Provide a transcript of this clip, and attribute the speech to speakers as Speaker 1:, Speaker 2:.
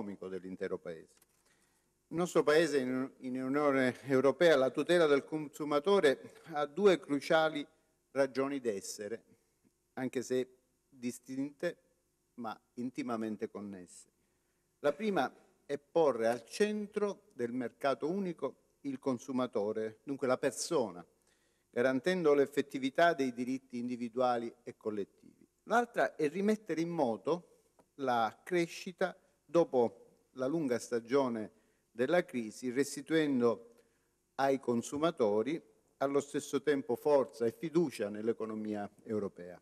Speaker 1: economico dell'intero Paese. Il nostro Paese in Unione Europea la tutela del consumatore ha due cruciali ragioni d'essere, anche se distinte ma intimamente connesse. La prima è porre al centro del mercato unico il consumatore, dunque la persona, garantendo l'effettività dei diritti individuali e collettivi. L'altra è rimettere in moto la crescita e dopo la lunga stagione della crisi, restituendo ai consumatori allo stesso tempo forza e fiducia nell'economia europea.